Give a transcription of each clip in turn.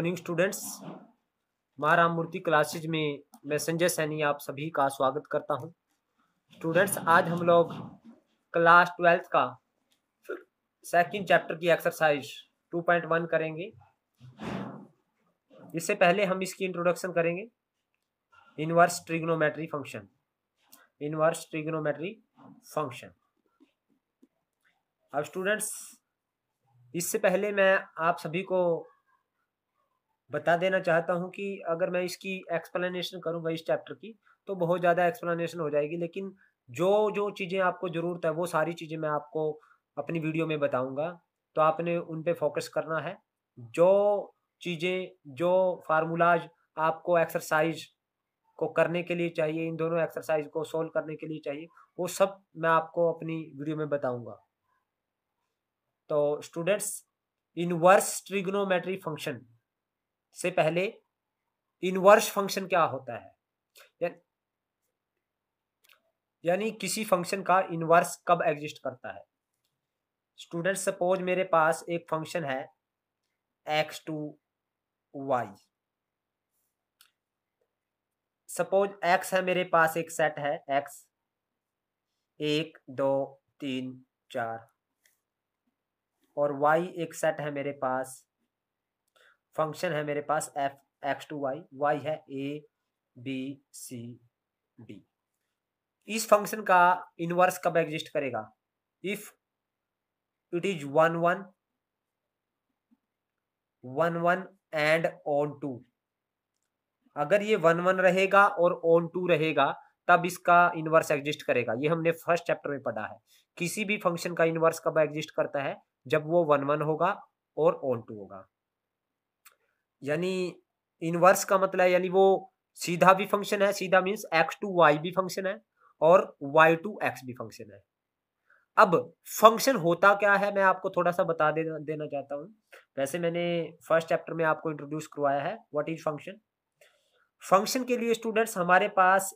morning students Maharam Murti classes में मैं संजय सैनी आप सभी का स्वागत करता हूं स्टूडेंट्स आज हम लोग क्लास ट्वेल्थ का सेकंड चैप्टर की एक्सरसाइज 2.1 करेंगे इससे पहले हम इसकी इंट्रोडक्शन करेंगे inverse trigonometry function inverse trigonometry function अब स्टूडेंट्स इससे पहले मैं आप सभी को बता देना चाहता हूँ कि अगर मैं इसकी एक्सप्लेनेशन करूँगा इस चैप्टर की तो बहुत ज़्यादा एक्सप्लेनेशन हो जाएगी लेकिन जो जो चीज़ें आपको ज़रूरत है वो सारी चीज़ें मैं आपको अपनी वीडियो में बताऊँगा तो आपने उन पर फोकस करना है जो चीज़ें जो फार्मूलाज आपको एक्सरसाइज को करने के लिए चाहिए इन दोनों एक्सरसाइज को सोल्व करने के लिए चाहिए वो सब मैं आपको अपनी वीडियो में बताऊंगा तो स्टूडेंट्स इनवर्स ट्रिग्नोमेट्री फंक्शन से पहले इनवर्स फंक्शन क्या होता है यानी किसी फंक्शन का इनवर्स कब एग्जिस्ट करता है स्टूडेंट सपोज मेरे पास एक फंक्शन है x to Y suppose X है मेरे पास एक सेट है एक्स एक दो तीन चार और वाई एक सेट है मेरे पास फंक्शन है मेरे पास F X to Y Y है ए बी सी डी इस फंक्शन का इनवर्स कब एग्जिस्ट करेगा if it is one one one one and onto अगर ये वन वन रहेगा और ऑन टू रहेगा तब इसका इनवर्स एग्जिस्ट करेगा ये हमने फर्स्ट चैप्टर में पढ़ा है किसी भी फंक्शन का इनवर्स कब एग्जिस्ट करता है जब वो वन वन होगा और ऑन टू होगा यानी इनवर्स का मतलब है यानी वो सीधा भी फंक्शन है सीधा मीन्स एक्स टू वाई भी फंक्शन है और वाई टू एक्स भी फंक्शन है अब फंक्शन होता क्या है मैं आपको थोड़ा सा बता दे, देना चाहता हूँ वैसे मैंने फर्स्ट चैप्टर में आपको इंट्रोड्यूस करवाया है व्हाट इज फंक्शन फंक्शन के लिए स्टूडेंट्स हमारे पास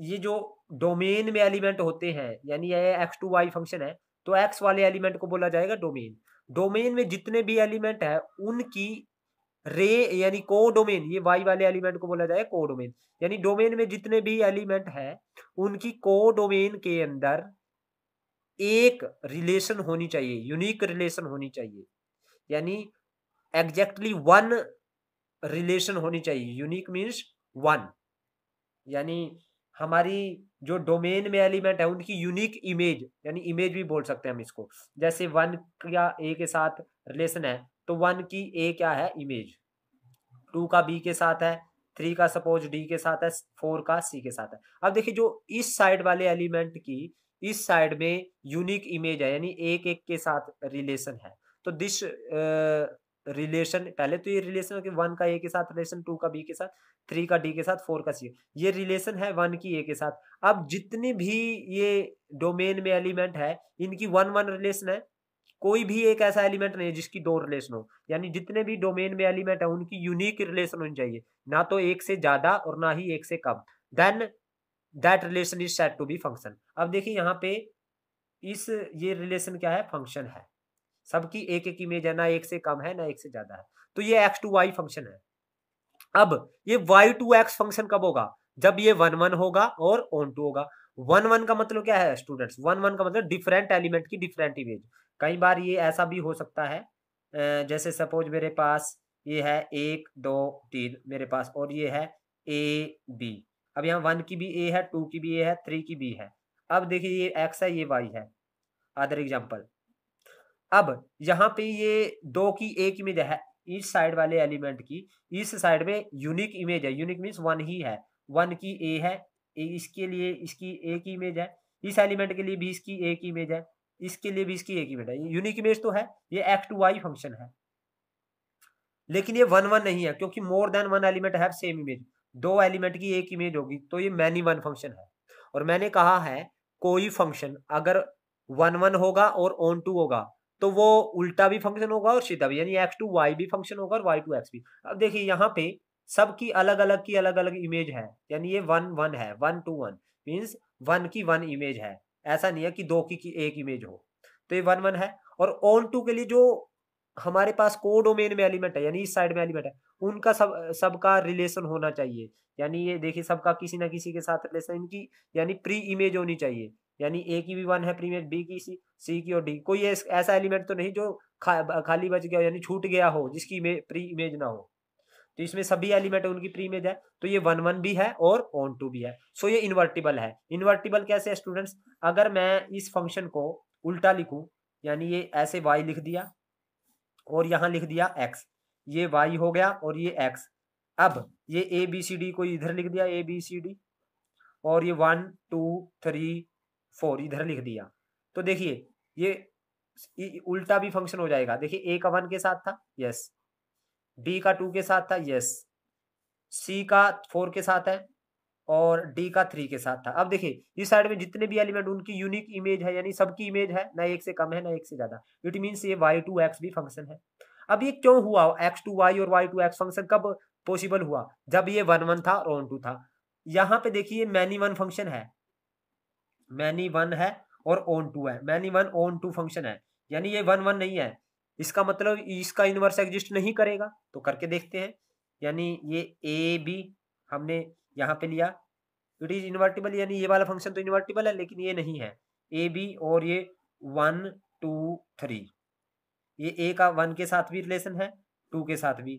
ये जो डोमेन में एलिमेंट होते हैं यानी ये एक्स टू वाई फंक्शन है तो एक्स वाले एलिमेंट को बोला जाएगा डोमेन डोमेन में जितने भी एलिमेंट है उनकी रे यानी को डोमेन ये वाई वाले एलिमेंट को बोला जाए को डोमेन यानी डोमेन में जितने भी एलिमेंट है उनकी को डोमेन के अंदर एक रिलेशन होनी चाहिए यूनिक रिलेशन होनी चाहिए यानी एग्जैक्टली वन रिलेशन होनी चाहिए यूनिक मीन्स वन यानी हमारी जो डोमेन में एलिमेंट है उनकी यूनिक इमेज यानी इमेज भी बोल सकते हैं हम इसको जैसे वन का ए के साथ रिलेशन है तो वन की ए क्या है इमेज टू का बी के साथ है थ्री का सपोज डी के साथ है फोर का सी के साथ है अब देखिए जो इस साइड वाले एलिमेंट की इस साइड में यूनिक इमेज है यानी एक एक के साथ रिलेशन है तो दिस रिलेशन पहले तो ये रिलेशन कि वन का ए के साथ रिलेशन टू का बी के साथ थ्री का डी के साथ फोर का सी ये रिलेशन है वन की ए के साथ अब जितनी भी ये डोमेन में एलिमेंट है इनकी वन वन रिलेशन है कोई भी एक ऐसा एलिमेंट नहीं है जिसकी दो रिलेशन हो यानी जितने भी डोमेन में एलिमेंट है उनकी यूनिक रिलेशन होनी चाहिए ना तो एक से ज्यादा और ना ही एक से कम than that relation is set to be function अब देखिए यहाँ पे इस ये रिलेशन क्या है फंक्शन है सबकी एक एक इमेज है ना एक से कम है ना एक से ज्यादा है तो ये एक्स टू वाई फंक्शन है अब ये वाई टू एक्स फंक्शन कब होगा जब ये वन वन होगा और ऑन टू होगा वन वन का मतलब क्या है स्टूडेंट्स वन वन का मतलब डिफरेंट एलिमेंट की डिफरेंट इमेज कई बार ये ऐसा भी हो सकता है जैसे सपोज मेरे पास ये है एक दो तीन मेरे पास और ये है ए बी अब यहाँ वन की भी ए है टू की भी ए है थ्री की बी है अब देखिए ये एक्स है ये वाई है अदर एग्जाम्पल अब यहाँ पे ये दो की एक इमेज है इस साइड वाले एलिमेंट की इस साइड में यूनिक इमेज है यूनिक मीन्स वन ही है वन की ए है इसके लिए इसकी एक इमेज है इस एलिमेंट के लिए भी इसकी एक इमेज है इसके लिए भी इसकी एक इमेज है यूनिक इमेज तो है ये एक्स टू वाई फंक्शन है लेकिन ये वन वन नहीं है क्योंकि मोर देन वन एलिमेंट है सेम इमेज दो एलिमेंट की एक इमेज होगी तो ये मैनी वन फंक्शन है और मैंने कहा है कोई फंक्शन अगर वन वन होगा और ऑन टू होगा तो वो उल्टा भी फंक्शन होगा और सीधा भी यानी एक्स टू वाई भी फंक्शन होगा और वाई टू एक्स भी अब देखिए यहाँ पे सबकी अलग अलग की अलग अलग इमेज है यानी ये वन वन है one to one means one की वन इमेज है ऐसा नहीं है कि दो की, की एक इमेज हो तो ये वन वन है और ऑन टू के लिए जो हमारे पास को डोमेन में एलिमेंट है यानी इस साइड में एलिमेंट है उनका सब सबका रिलेशन होना चाहिए यानी ये देखिए सबका किसी ना किसी के साथ रिलेशन इनकी यानी प्री इमेज होनी चाहिए यानी ए की भी वन है प्री इमेज बी की सी सी की और डी कोई ऐसा एलिमेंट तो नहीं जो खा, खाली बच गया यानी छूट गया हो जिसकी इमे, प्री इमेज ना हो तो इसमें सभी एलिमेंट उनकी प्री इमेज है तो ये वन वन भी है और ऑन टू भी है सो ये इन्वर्टिबल है इन्वर्टिबल कैसे है स्टूडेंट्स अगर मैं इस फंक्शन को उल्टा लिखूं यानी ये ऐसे वाई लिख दिया और यहाँ लिख दिया एक्स ये वाई हो गया और ये एक्स अब ये ए बी सी डी को इधर लिख दिया ए बी सी डी और ये वन टू थ्री फोर इधर लिख दिया तो देखिए ये उल्टा भी फंक्शन हो जाएगा देखिए ए का वन के साथ था यस बी का टू के साथ था यस सी का फोर के साथ है और डी का थ्री के साथ था अब देखिए इस साइड में जितने भी एलिमेंट उनकी यूनिक इमेज है यानी सबकी इमेज है ना एक से कम है ना एक से ज्यादा इट मीन ये वाई टू एक्स भी फंक्शन है अब ये क्यों हुआ एक्स टू वाई और वाई टू एक्स फंक्शन कब पॉसिबल हुआ जब ये वन वन था और टू था यहाँ पे देखिए मैनी वन फंक्शन है मैनी वन है और ओन टू है many one onto function है यानी ये वन वन नहीं है इसका मतलब इसका इनवर्स एग्जिस्ट नहीं करेगा तो करके देखते हैं यानी ये ए बी हमने यहाँ पे लिया इट इज इन्वर्टिबल यानी ये वाला फंक्शन तो इन्वर्टिबल है लेकिन ये नहीं है ए बी और ये वन टू थ्री ये ए का वन के साथ भी रिलेशन है टू के साथ भी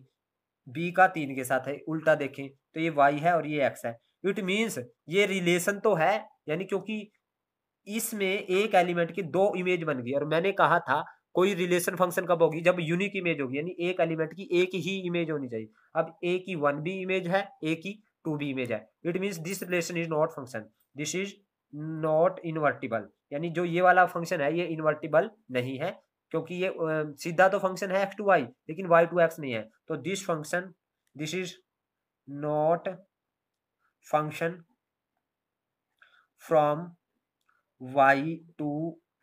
बी का तीन के साथ है उल्टा देखें तो ये वाई है और ये एक्स है इट मीन्स ये रिलेशन तो है यानी क्योंकि इसमें एक एलिमेंट की दो इमेज बन गई और मैंने कहा था कोई रिलेशन फंक्शन कब होगी जब यूनिक इमेज होगी यानी एक एलिमेंट की एक ही इमेज होनी चाहिए अब ए की वन बी इमेज है ए की टू बी इमेज है it means this relation is not function this is not invertible यानी जो ये वाला फंक्शन है ये इन्वर्टिबल नहीं है क्योंकि ये सीधा तो फंक्शन है एक्स टू वाई लेकिन वाई टू एक्स नहीं है तो this function this is not function from y to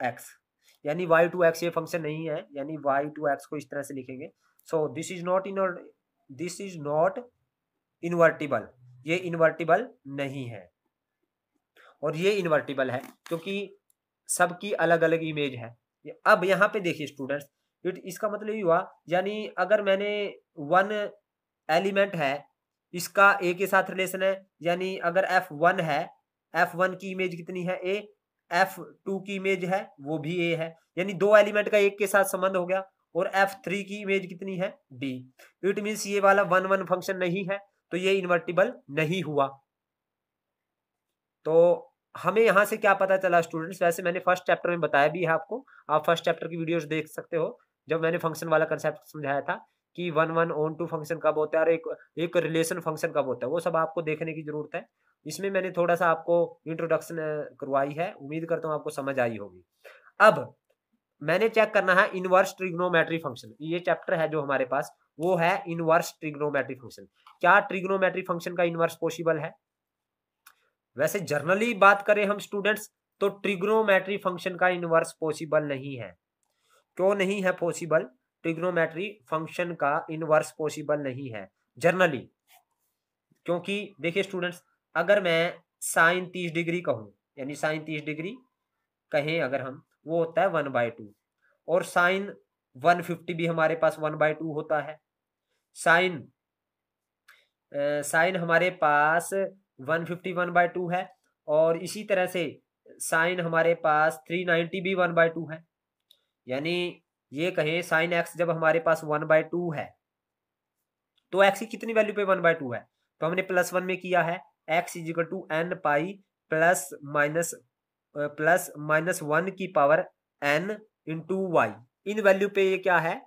x यानी वाई टू एक्स ये फंक्शन नहीं है यानी वाई टू एक्स को इस तरह से लिखेंगे so this is not in this is not invertible ये इन्वर्टिबल नहीं है और ये इन्वर्टिबल है क्योंकि सबकी अलग अलग इमेज है अब यहाँ पे देखिए स्टूडेंट्स इट इसका मतलब ये हुआ यानी अगर मैंने वन एलिमेंट है इसका ए के साथ रिलेशन है यानी अगर एफ वन है एफ वन की इमेज कितनी है ए एफ टू की इमेज है वो भी ए है यानी दो एलिमेंट का एक के साथ संबंध हो गया और एफ थ्री की इमेज कितनी है डी इट मीन ये वाला वन वन फंक्शन नहीं है तो ये इन्वर्टिबल नहीं हुआ तो हमें यहां से क्या पता चला स्टूडेंट्स वैसे मैंने फर्स्ट चैप्टर में बताया भी है आपको आप फर्स्ट चैप्टर की वीडियोस देख सकते हो जब मैंने फंक्शन वाला कंसेप्ट समझाया था कि one one onto function कब होता है और एक एक रिलेशन फंक्शन कब होता है वो सब आपको देखने की जरूरत है इसमें मैंने थोड़ा सा आपको इंट्रोडक्शन करवाई है उम्मीद करता हूँ आपको समझ आई होगी अब मैंने चेक करना है इनवर्स ट्रिग्नोमेट्री फंक्शन ये चैप्टर है जो हमारे पास वो है इनवर्स ट्रिग्नोमेट्री फंक्शन क्या ट्रिग्नोमेट्री फंक्शन का इनवर्स पॉसिबल है वैसे जर्नली बात करें हम स्टूडेंट्स तो ट्रिग्नोमेट्री फंक्शन का इनवर्स पॉसिबल नहीं है क्यों नहीं है पॉसिबल ट्रिग्नोमेट्री फंक्शन का इनवर्स पॉसिबल नहीं है जर्नली क्योंकि देखिए स्टूडेंट्स अगर मैं साइन तीस डिग्री कहूँ यानी साइन तीस डिग्री कहें अगर हम वो होता है वन बाई टू और साइन वन फिफ्टी भी हमारे पास वन बाई टू होता है साइन साइन हमारे पास one fifty one by two है और इसी तरह से साइन हमारे पास थ्री नाइन्टी भी वन बाई टू है यानी ये कहें साइन एक्स जब हमारे पास वन बाई टू है तो एक्स की कितनी वैल्यू पे वन बाई टू है तो हमने प्लस वन में किया है x equal to n pi plus minus plus minus one की पावर एन इंटू वाई इन वैल्यू पे ये क्या है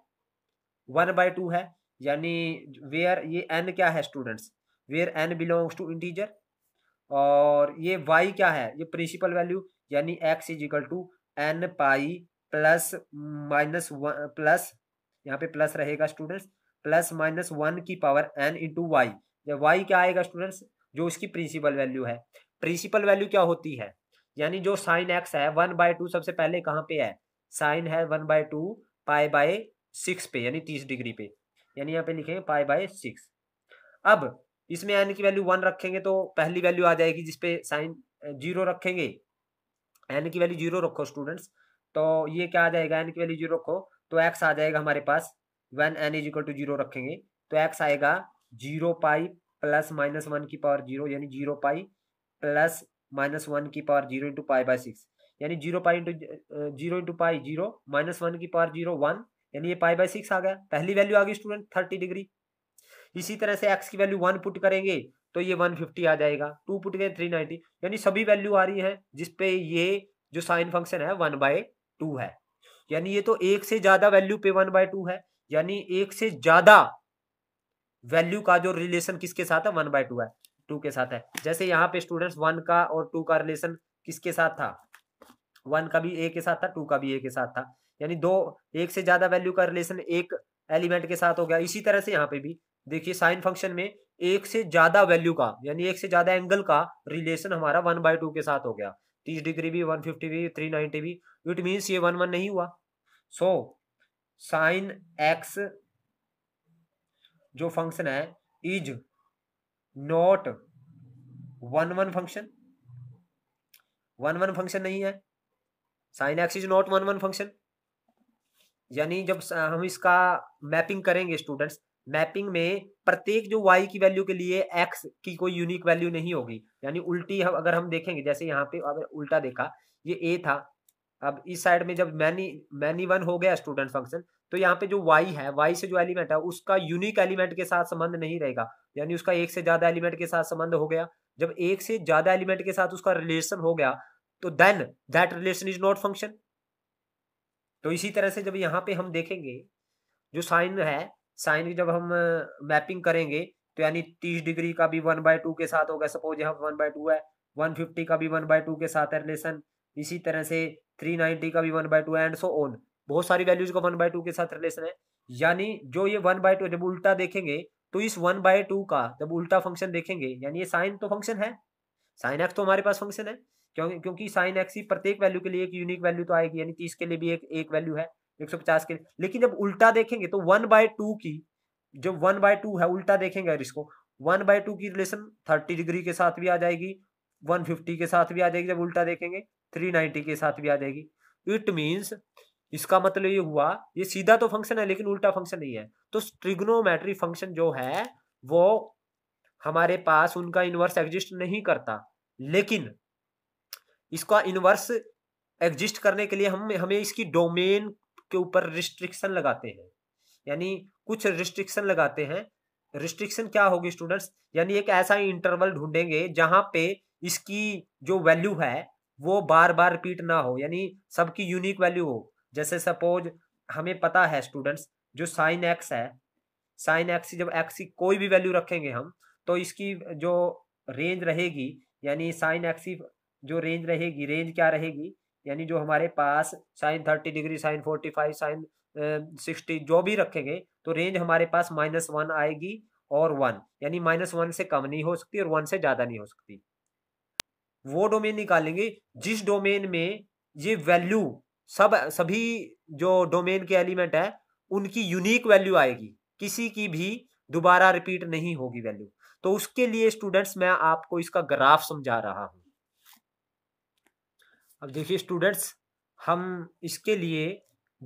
वन बाई टू है यानी वेयर ये एन क्या है students where n belongs to integer और ये वाई क्या है ये प्रिंसिपल वैल्यू यानी x equal to n pi plus minus one plus यहाँ पे प्लस रहेगा स्टूडेंट्स प्लस माइनस वन की पावर एन इंटू वाई जब वाई क्या आएगा स्टूडेंट्स जो इसकी प्रिंसिपल वैल्यू है प्रिंसिपल वैल्यू क्या होती है यानी जो साइन एक्स है वन बाय टू सबसे पहले कहाँ पे है साइन है one by two pi by six पे यानी तीस डिग्री पे यानी यहाँ पे लिखे पाए बाय सिक्स अब इसमें एन की वैल्यू वन रखेंगे तो पहली वैल्यू आ जाएगी जिसपे साइन जीरो रखेंगे एन की वैल्यू जीरो रखो स्टूडेंट्स तो ये क्या आ जाएगा एन की वैल्यू जीरो रखो तो एक्स आ जाएगा हमारे पास when n is equal to zero रखेंगे तो एक्स आएगा zero pi plus minus one की पावर जीरो यानी zero pi plus minus one की power zero into pi by six यानी zero pi into zero into pi zero minus one की power zero one यानी ये पाई by six आ गया पहली value आ गई स्टूडेंट थर्टी डिग्री इसी तरह से एक्स की वैल्यू वन पुट करेंगे तो ये वन फिफ्टी आ जाएगा टू पुट गए थ्री नाइन्टी यानी सभी वैल्यू आ रही है जिसपे ये जो साइन फंक्शन है वन बाय टू है यानी ये तो एक से ज्यादा वैल्यू पे वन बाय टू है यानी एक से ज्यादा वैल्यू का जो रिलेशन किसके साथ है वन बाय टू है टू के साथ है जैसे यहाँ पे स्टूडेंट्स वन का और टू का रिलेशन किसके साथ था वन का भी ए के साथ था टू का भी ए के साथ था यानी दो एक से ज्यादा वैल्यू का रिलेशन एक एलिमेंट के साथ हो गया इसी तरह से यहाँ पे भी देखिए साइन फंक्शन में एक से ज्यादा वैल्यू का यानी एक से ज्यादा एंगल का रिलेशन हमारा वन बाय टू के साथ हो गया तीस डिग्री भी वन फिफ्टी भी थ्री नाइनटी भी इट मीन्स ये वन वन नहीं हुआ सो साइन एक्स जो फंक्शन है is not one one function one one function नहीं है sine x is not one one function यानी जब हम इसका मैपिंग करेंगे स्टूडेंट्स मैपिंग में प्रत्येक जो वाई की वैल्यू के लिए एक्स की कोई यूनिक वैल्यू नहीं होगी यानी उल्टी हम अगर हम देखेंगे जैसे यहाँ पे अगर उल्टा देखा ये ए था अब इस साइड में जब मैनी मैनी वन हो गया स्टूडेंट फंक्शन तो यहाँ पे जो y है y से जो एलिमेंट है उसका यूनिक एलिमेंट के साथ संबंध नहीं रहेगा यानी उसका एक से ज्यादा एलिमेंट के साथ संबंध हो गया जब एक से ज्यादा एलिमेंट के साथ उसका रिलेशन हो गया तो then that relation is not function तो इसी तरह से जब यहाँ पे हम देखेंगे जो साइन है साइन की जब हम मैपिंग करेंगे तो यानी तीस डिग्री का भी वन बाय टू के साथ होगा सपोज यहाँ वन बाय टू है वन फिफ्टी का भी वन बाय टू के साथ है रिलेशन इसी तरह से थ्री नाइनटी का भी one by two and so on बहुत सारी वैल्यूज का वन बाय टू के साथ रिलेशन है यानी जो ये वन बाय टू जब उल्टा देखेंगे तो इस वन बाय टू का जब उल्टा फंक्शन देखेंगे यानी ये साइन तो फंक्शन है साइन एक्स तो हमारे पास फंक्शन है क्योंकि क्योंकि साइन एक्स ही प्रत्येक वैल्यू के लिए एक यूनिक वैल्यू तो आएगी यानी तीस के लिए भी एक एक वैल्यू है एक सौ पचास के लिए लेकिन जब उल्टा देखेंगे तो वन बाय टू की जो वन बाय टू है उल्टा देखेंगे अगर इसको वन बाय टू की रिलेशन थर्टी डिग्री के साथ भी आ जाएगी वन फिफ्टी के साथ भी आ जाएगी जब उल्टा देखेंगे थ्री नाइन्टी के साथ भी आ जाएगी इट मीन्स इसका मतलब ये हुआ ये सीधा तो फंक्शन है लेकिन उल्टा फंक्शन नहीं है तो ट्रिग्नोमेट्री फंक्शन जो है वो हमारे पास उनका इन्वर्स एग्जिस्ट नहीं करता लेकिन इसका इन्वर्स एग्जिस्ट करने के लिए हम हमें इसकी डोमेन के ऊपर रिस्ट्रिक्शन लगाते हैं यानी कुछ रिस्ट्रिक्शन लगाते हैं रिस्ट्रिक्शन क्या होगी स्टूडेंट्स यानी एक ऐसा इंटरवल ढूंढेंगे जहां पे इसकी जो वैल्यू है वो बार बार रिपीट ना हो यानी सबकी यूनिक वैल्यू हो जैसे सपोज हमें पता है स्टूडेंट्स जो साइन एक्स है साइन एक्स जब एक्स की कोई भी वैल्यू रखेंगे हम तो इसकी जो रेंज रहेगी यानी साइन एक्स की जो रेंज रहेगी रेंज क्या रहेगी यानी जो हमारे पास sine thirty degree sine forty five sine sixty जो भी रखेंगे तो रेंज हमारे पास माइनस वन आएगी और वन यानी माइनस वन से कम नहीं हो सकती और वन से ज़्यादा नहीं हो सकती वो डोमेन निकालेंगे जिस डोमेन में ये वैल्यू सब सभी जो डोमेन के एलिमेंट है उनकी यूनिक वैल्यू आएगी किसी की भी दोबारा रिपीट नहीं होगी वैल्यू तो उसके लिए स्टूडेंट्स मैं आपको इसका ग्राफ समझा रहा हूं अब देखिए स्टूडेंट्स हम इसके लिए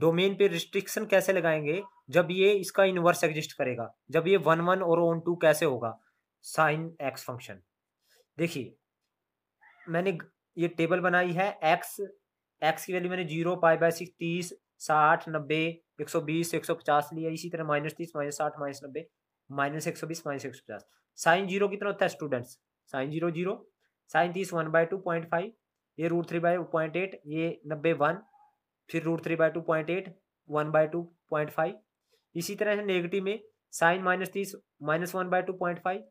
डोमेन पे रिस्ट्रिक्शन कैसे लगाएंगे जब ये इसका इनवर्स एग्जिस्ट करेगा जब ये वन वन और वन टू कैसे होगा साइन एक्स फंक्शन देखिए मैंने ये टेबल बनाई है एक्स एक्स की वैल्यू मैंने जीरो पाई बाय सिक्स तीस साठ नब्बे एक सौ बीस एक सौ पचास लिया इसी तरह माइनस तीस माइनस साठ माइनस नब्बे माइनस एक सौ बीस माइनस एक सौ पचास साइन जीरो कितना होता है students sine zero zero sine तीस one by two point five ये root three by point eight ये नब्बे वन फिर root three by two point eight one by two point five इसी तरह से नेगेटिव में साइन माइनस तीस minus one by two point five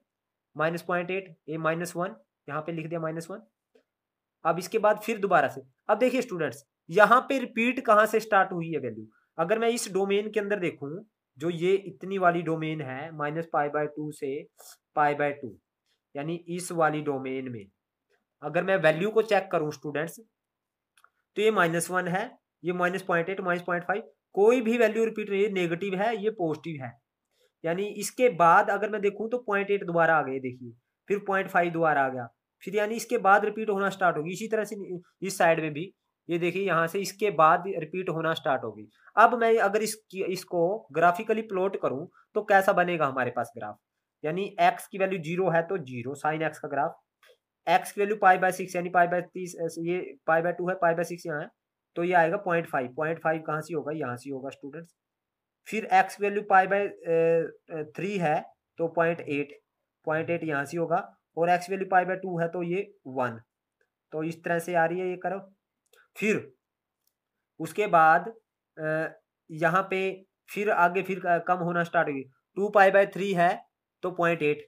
minus point eight ये माइनस वन यहाँ पे लिख दिया माइनस वन अब इसके बाद फिर दोबारा से अब देखिए स्टूडेंट्स यहाँ पे रिपीट कहाँ से स्टार्ट हुई है वैल्यू अगर मैं इस डोमेन के अंदर देखूँ जो ये इतनी वाली डोमेन है माइनस पाई बाय टू से पाई बाय टू यानी इस वाली डोमेन में अगर मैं वैल्यू को चेक करूं स्टूडेंट्स तो ये माइनस वन है ये minus point eight minus point five कोई भी वैल्यू रिपीट नहीं नेगेटिव है ये पॉजिटिव है यानी इसके बाद अगर मैं देखूँ तो पॉइंट एट दोबारा आ गए देखिए फिर पॉइंट फाइव दोबारा आ गया फिर यानी इसके बाद रिपीट होना स्टार्ट होगी इसी तरह से इस साइड में भी ये देखिए यहाँ से इसके बाद रिपीट होना स्टार्ट होगी अब मैं अगर इस इसको ग्राफिकली प्लॉट करूँ तो कैसा बनेगा हमारे पास ग्राफ यानी एक्स की वैल्यू जीरो है तो जीरो साइन एक्स का ग्राफ एक्स की वैल्यू पाई बाय सिक्स यानी पाई बाय तीस ये पाई बाय टू है पाई बाय सिक्स यहाँ है तो ये आएगा पॉइंट फाइव पॉइंट फाइव कहाँ से होगा यहाँ से होगा स्टूडेंट्स फिर x value pi by three है तो पॉइंट एट पॉइंट एट यहाँ से होगा और x value pi by two है तो ये वन तो इस तरह से आ रही है ये करो फिर उसके बाद यहाँ पे फिर आगे फिर कम होना स्टार्ट होगी टू पाई बाय थ्री है तो पॉइंट एट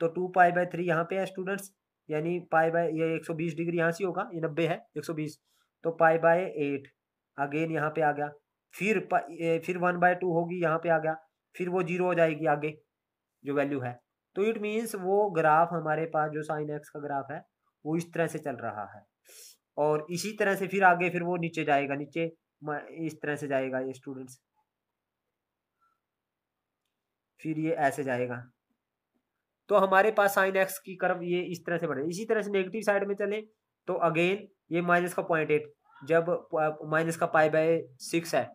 तो टू पाई बाय थ्री यहाँ पे है स्टूडेंट्स यानी पाई बाय ये एक सौ बीस डिग्री यहाँ से होगा ये नब्बे है एक सौ बीस तो पाई बाय एट अगेन यहाँ पे आ गया फिर फिर वन बाय टू होगी यहाँ पे आ गया फिर वो जीरो हो जाएगी आगे जो वैल्यू है तो इट मीन्स वो ग्राफ हमारे पास जो साइन एक्स का ग्राफ है वो इस तरह से चल रहा है और इसी तरह से फिर आगे फिर वो नीचे जाएगा नीचे इस तरह से जाएगा ये स्टूडेंट्स फिर ये ऐसे जाएगा तो हमारे पास साइन एक्स की कर्व ये इस तरह से बढ़ इसी तरह से नेगेटिव साइड में चले तो अगेन ये माइनस का पॉइंट एट जब माइनस का पाई बाय सिक्स है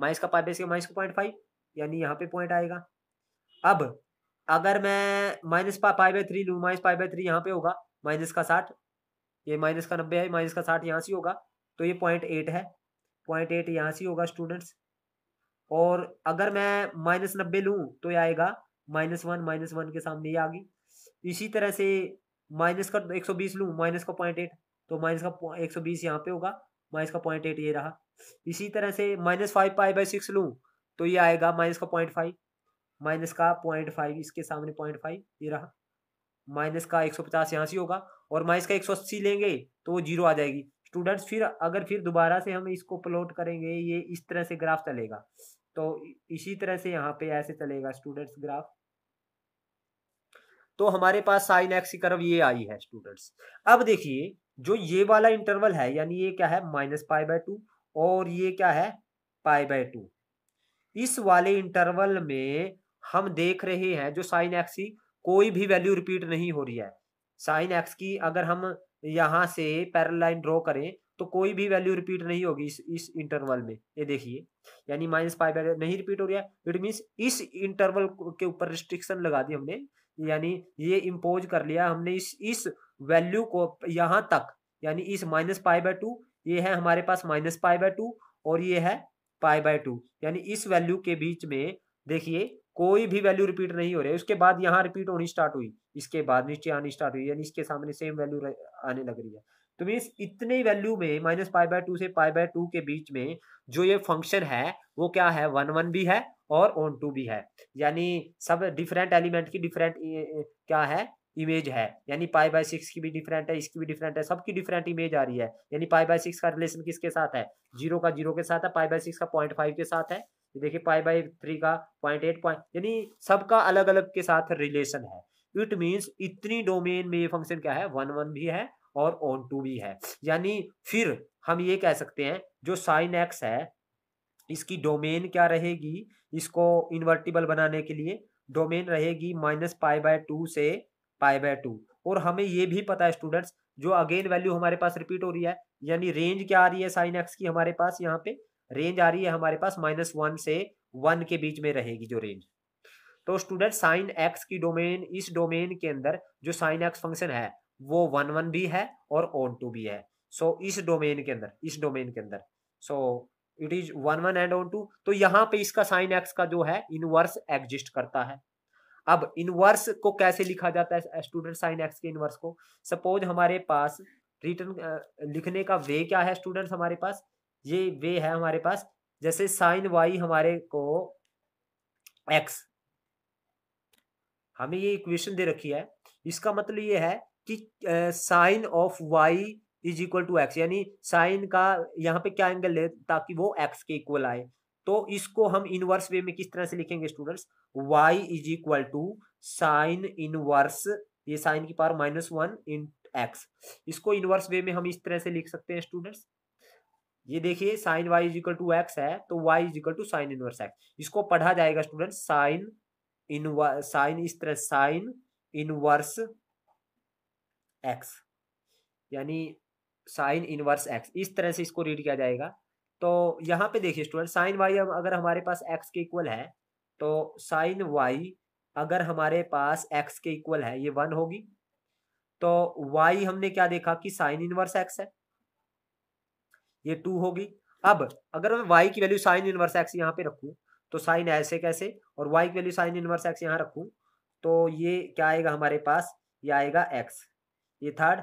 माइनस का पाई बाय सिक्स माइनस का पॉइंट फाइव यानी यहाँ पे पॉइंट आएगा अब अगर मैं माइनस फाइव बाई थ्री लूँ माइनस फाइव बाई थ्री यहाँ पे होगा माइनस का साठ ये माइनस का नब्बे है माइनस का साठ यहाँ से होगा तो ये पॉइंट एट है पॉइंट एट यहाँ से होगा स्टूडेंट्स और अगर मैं माइनस नब्बे लूँ तो ये आएगा माइनस वन माइनस वन के सामने ये आ गई इसी तरह से माइनस का एक सौ बीस लूँ माइनस का पॉइंट एट तो माइनस का एक सौ बीस यहाँ पे होगा माइनस का पॉइंट एट ये रहा इसी तरह से minus five pi by six लूँ तो ये आएगा माइनस का पॉइंट फाइव माइनस का पॉइंट फाइव इसके सामने पॉइंट फाइव ये रहा माइनस का एक सौ पचास यहाँ से होगा और माइनस का एक सौ अस्सी लेंगे तो वो जीरो आ जाएगी स्टूडेंट्स फिर अगर फिर दोबारा से हम इसको प्लॉट करेंगे ये इस तरह से ग्राफ चलेगा तो इसी तरह से यहाँ पे ऐसे चलेगा स्टूडेंट्स ग्राफ तो हमारे पास साइन एक्स की कर्व ये आई है स्टूडेंट्स अब देखिए जो ये वाला इंटरवल है यानी ये क्या है माइनस पाई बाय टू और ये क्या है पाई बाय टू इस वाले इंटरवल में हम देख रहे हैं जो साइन एक्स की कोई भी वैल्यू रिपीट नहीं हो रही है साइन एक्स की अगर हम यहाँ से पैरल लाइन ड्रॉ करें तो कोई भी वैल्यू रिपीट नहीं होगी इस इस इंटरवल में ये देखिए यानी माइनस फाइव नहीं रिपीट हो रहा है इट मीन्स इस इंटरवल के ऊपर रिस्ट्रिक्शन लगा दी हमने यानी ये इम्पोज कर लिया हमने इस इस वैल्यू को यहाँ तक यानी इस माइनस पाई बाय टू ये है हमारे पास माइनस पाई बाय टू और ये है पाई बाय टू यानी इस वैल्यू के बीच में देखिए कोई भी वैल्यू रिपीट नहीं हो रही है उसके बाद यहाँ रिपीट होनी स्टार्ट हुई इसके बाद नीचे आनी स्टार्ट हुई यानी इसके सामने सेम वैल्यू आने लग रही है तो मीन्स इतने वैल्यू में माइनस पाई बाय टू से पाई बाय टू के बीच में जो ये फंक्शन है वो क्या है वन वन भी है और ऑन टू भी है यानी सब डिफरेंट एलिमेंट की डिफरेंट क्या है इमेज है यानी पाई बाय सिक्स की भी डिफरेंट है इसकी भी डिफरेंट है सबकी डिफरेंट इमेज आ रही है यानी पाई बाय सिक्स का रिलेशन किसके साथ है जीरो का जीरो के साथ है पाई बाय सिक्स का पॉइंट फाइव के साथ है देखिए पाई बाई थ्री का पॉइंट एट पॉइंट यानी सबका अलग अलग के साथ रिलेशन है इट मीन्स इतनी डोमेन में ये फंक्शन क्या है वन वन भी है और ऑन टू भी है यानी फिर हम ये कह सकते हैं जो साइन एक्स है इसकी डोमेन क्या रहेगी इसको इन्वर्टिबल बनाने के लिए डोमेन रहेगी माइनस पाई बाय टू से पाई बाय टू और हमें ये भी पता है स्टूडेंट्स जो अगेन वैल्यू हमारे पास रिपीट हो रही है यानी रेंज क्या आ रही है साइन एक्स की हमारे पास यहाँ पे रेंज आ रही है हमारे पास माइनस वन से वन के बीच में रहेगी जो रेंज तो स्टूडेंट साइन एक्स की डोमेन इस डोमेन के अंदर जो साइन एक्स फंक्शन है वो वन वन भी है और ऑन टू भी है सो so, इस डोमेन के अंदर इस डोमेन के अंदर so it is one one and onto तो यहाँ पे इसका साइन एक्स का जो है इनवर्स एग्जिस्ट करता है अब इनवर्स को कैसे लिखा जाता है स्टूडेंट साइन एक्स के इनवर्स को सपोज हमारे पास रिटर्न लिखने का वे क्या है स्टूडेंट्स हमारे पास ये वे है हमारे पास जैसे साइन वाई हमारे को एक्स हमें ये इक्वेशन दे रखी है इसका मतलब ये है कि sine of y is equal to x यानी साइन का यहाँ पे क्या एंगल ले ताकि वो एक्स के इक्वल आए तो इसको हम इनवर्स वे में किस तरह से लिखेंगे students y is equal to sine inverse ये साइन की power minus one in x इसको इनवर्स वे में हम इस तरह से लिख सकते हैं स्टूडेंट्स ये देखिए sine y equal to x है तो y equal to sine inverse x इसको पढ़ा जाएगा स्टूडेंट साइन इन साइन इस तरह साइन इनवर्स एक्स यानी साइन इनवर्स एक्स इस तरह से इसको रीड किया जाएगा तो यहाँ पे देखिए स्टूडेंट साइन वाई अगर हमारे पास एक्स के इक्वल है तो साइन वाई अगर हमारे पास एक्स के इक्वल है ये वन होगी तो वाई हमने क्या देखा कि साइन इनवर्स एक्स है ये टू होगी अब अगर मैं वाई की वैल्यू साइन इनवर्स एक्स यहाँ पे रखूँ तो साइन ऐसे कैसे और वाई की वैल्यू साइन इनवर्स एक्स यहाँ रखूँ तो ये क्या आएगा हमारे पास ये आएगा एक्स ये थर्ड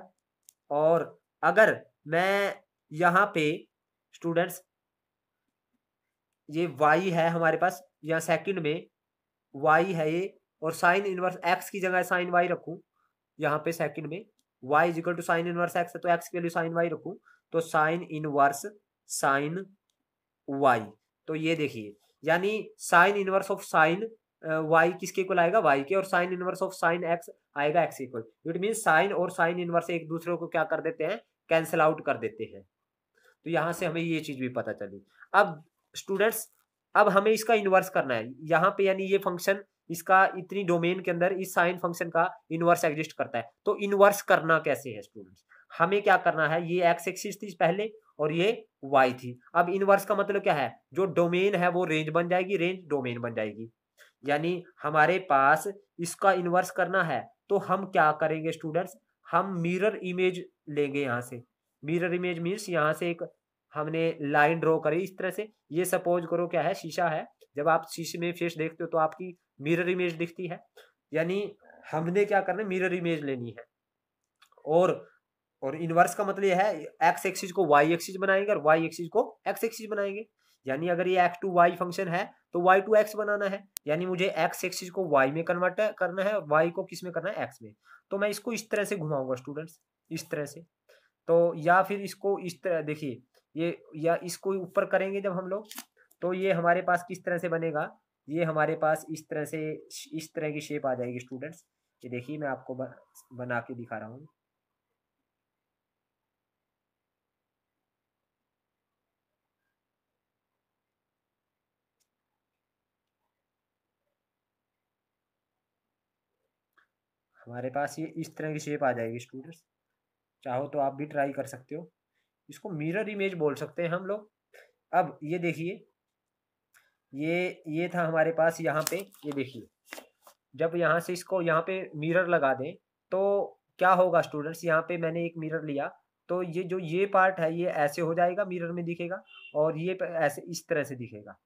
और अगर मैं यहाँ पे स्टूडेंट्स ये वाई है हमारे पास यहाँ सेकंड में वाई है ये और साइन इनवर्स एक्स की जगह साइन वाई रखूँ यहाँ पे सेकंड में y equal to sine inverse x है तो एक्स की वैल्यू साइन वाई रखूँ तो साइन इनवर्स साइन वाई तो ये देखिए यानी sine inverse of sine y किसके इक्वल आएगा वाई के और sine inverse of sine x आएगा x equal it mean sine और साइन इनवर्स एक दूसरे को क्या कर देते हैं कैंसिल आउट कर देते हैं तो यहां से हमें ये चीज भी पता चली अब स्टूडेंट्स अब हमें इसका इन्वर्स करना है यहाँ पे यानी ये फंक्शन इसका इतनी डोमेन के अंदर इस साइन फंक्शन का इन्वर्स एग्जिस्ट करता है तो इन्वर्स करना कैसे है स्टूडेंट्स हमें क्या करना है ये एक्स एक्सिस थी पहले और ये वाई थी अब इनवर्स का मतलब क्या है जो डोमेन है वो रेंज बन जाएगी रेंज डोमेन बन जाएगी यानी हमारे पास इसका इनवर्स करना है तो हम क्या करेंगे स्टूडेंट्स हम मिरर इमेज लेंगे यहाँ से मिरर इमेज मीन्स यहाँ से एक हमने लाइन ड्रॉ करी इस तरह से ये सपोज करो क्या है शीशा है जब आप शीशे में फेस देखते हो तो आपकी मिरर इमेज दिखती है यानी हमने क्या करना है मिरर इमेज लेनी है और और इनवर्स का मतलब यह है एक्स एक्सिस को वाई एक्सिस बनाएंगे और वाई एक्सिस को एक्स एक्सिस बनाएंगे यानी अगर ये एक्स टू वाई फंक्शन है तो वाई टू एक्स बनाना है यानी मुझे एक्स एक्सिस को वाई में कन्वर्ट करना है और वाई को किस में करना है एक्स में तो मैं इसको इस तरह से घुमाऊंगा स्टूडेंट्स इस तरह से तो या फिर इसको इस तरह देखिए ये या इसको ऊपर करेंगे जब हम लोग तो ये हमारे पास किस तरह से बनेगा ये हमारे पास इस तरह से इस तरह की शेप आ जाएगी स्टूडेंट्स ये देखिए मैं आपको बना के दिखा रहा हूँ हमारे पास ये इस तरह की शेप आ जाएगी स्टूडेंट्स चाहो तो आप भी ट्राई कर सकते हो इसको मिरर इमेज बोल सकते हैं हम लोग अब ये देखिए ये ये था हमारे पास यहाँ पे ये देखिए जब यहाँ से इसको यहाँ पे मिरर लगा दें तो क्या होगा स्टूडेंट्स यहाँ पे मैंने एक मिरर लिया तो ये जो ये पार्ट है ये ऐसे हो जाएगा मिरर में दिखेगा और ये ऐसे इस तरह से दिखेगा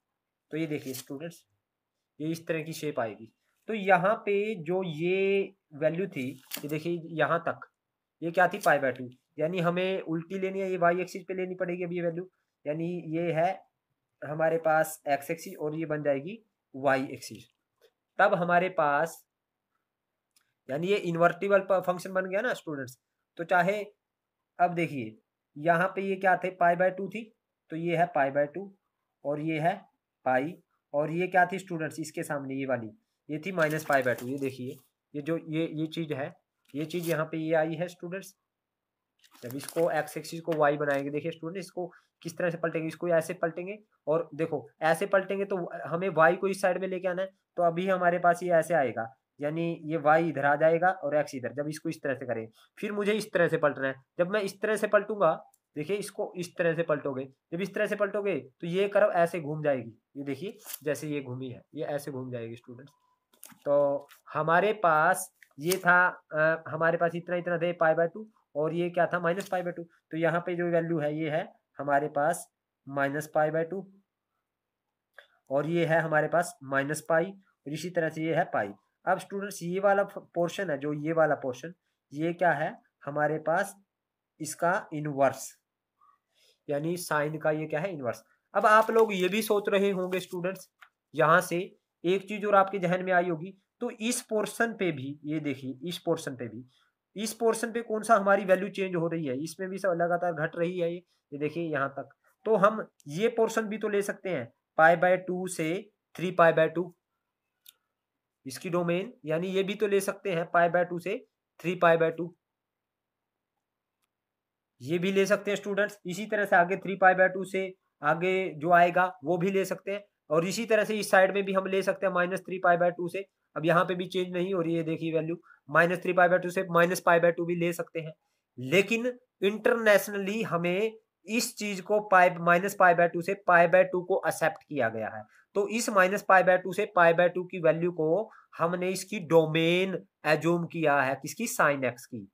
तो ये देखिए स्टूडेंट्स ये इस तरह की शेप आएगी तो यहाँ पे जो ये वैल्यू थी ये देखिए यहाँ तक ये क्या थी पाई बाय टू यानी हमें उल्टी लेनी है ये वाई एक्सिस पे लेनी पड़ेगी अब ये वैल्यू यानी ये है हमारे पास एक्स एक्सिस और ये बन जाएगी वाई एक्सिस तब हमारे पास यानी ये इन्वर्टिबल फंक्शन बन गया ना स्टूडेंट्स तो चाहे अब देखिए यहाँ पे ये क्या थे पाई बाय टू थी तो ये है पाई बाय टू और ये है पाई और ये क्या थी स्टूडेंट्स इसके सामने ये वाली ये थी माइनस फाइव बाई टू ये देखिए ये जो ये ये चीज़ है ये चीज़ यहाँ पे ये आई है स्टूडेंट्स जब इसको एक्स एक्सिस को वाई बनाएंगे देखिए स्टूडेंट इसको किस तरह से पलटेंगे इसको ऐसे पलटेंगे और देखो ऐसे पलटेंगे तो हमें वाई को इस साइड में लेके आना है तो अभी हमारे पास ये ऐसे आएगा यानी ये वाई इधर आ जाएगा और एक्स इधर जब इसको इस तरह से करें फिर मुझे इस तरह से पलटना है जब मैं इस तरह से पलटूंगा देखिए इसको इस तरह से पलटोगे जब इस तरह से पलटोगे तो ये कर्व ऐसे घूम जाएगी ये देखिए जैसे ये घूमी है ये ऐसे घूम जाएगी स्टूडेंट्स तो हमारे पास ये था आ, हमारे पास इतना इतना दे पाई बाय टू और ये क्या था माइनस पाई बाय टू तो यहाँ पे जो वैल्यू है ये है हमारे पास माइनस पाई बाय टू और ये है हमारे पास माइनस पाई और इसी तरह से ये है पाई अब स्टूडेंट्स ये वाला पोर्शन है जो ये वाला पोर्शन ये क्या है हमारे पास इसका इनवर्स यानी साइन का ये क्या है इनवर्स अब आप लोग ये भी सोच रहे होंगे स्टूडेंट्स यहाँ से एक चीज और आपके जहन में आई होगी तो इस पोर्शन पे भी ये देखिए इस पोर्शन पे भी इस पोर्शन पे कौन सा हमारी वैल्यू चेंज हो रही है इसमें भी सब लगातार घट रही है ये ये देखिए यहाँ तक तो हम ये पोर्शन भी तो ले सकते हैं पाई बाय टू से थ्री पाई बाय टू इसकी डोमेन यानी ये भी तो ले सकते हैं पाई बाय टू से थ्री पाई बाय टू ये भी ले सकते हैं स्टूडेंट्स इसी तरह से आगे थ्री पाई बाय टू से आगे जो आएगा वो भी ले सकते हैं और इसी तरह से इस साइड में भी हम ले सकते हैं minus three pi by two से अब यहाँ पे भी चेंज नहीं हो रही है देखिए value minus three pi by two से माइनस पाई बाय टू भी ले सकते हैं लेकिन इंटरनेशनली हमें इस चीज को pi minus pi by two से पाई बाय टू को एक्सेप्ट किया गया है तो इस माइनस पाई बाय टू से पाई बाय टू की वैल्यू को हमने इसकी डोमेन एजोम किया है किसकी साइन एक्स की